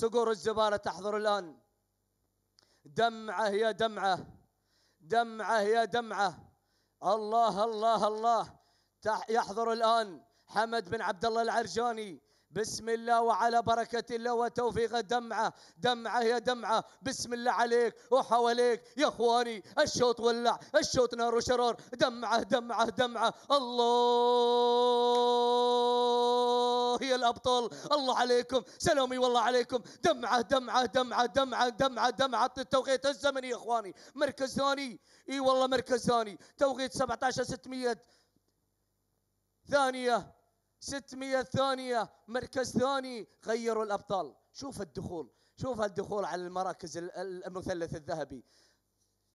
صقور الزبالة تحضر الآن دمعة يا دمعة دمعة يا دمعة الله الله الله يحضر الآن حمد بن عبد الله العرجاني بسم الله وعلى بركة الله وتوفيق دمعة دمعة يا دمعة بسم الله عليك وحواليك يا أخواني الشوط ولع الشوط نار وشرار دمعة دمعة دمعة الله هي الأبطال الله عليكم سلامي والله عليكم دمعة دمعة دمعة دمعة دمعة دمعة التوقيت الزمني يا إخواني مركز ثاني إي والله مركز ثاني توقيت 17 600 ثانية 600 ثانية مركز ثاني غيروا الأبطال شوف الدخول شوف الدخول على المراكز المثلث الذهبي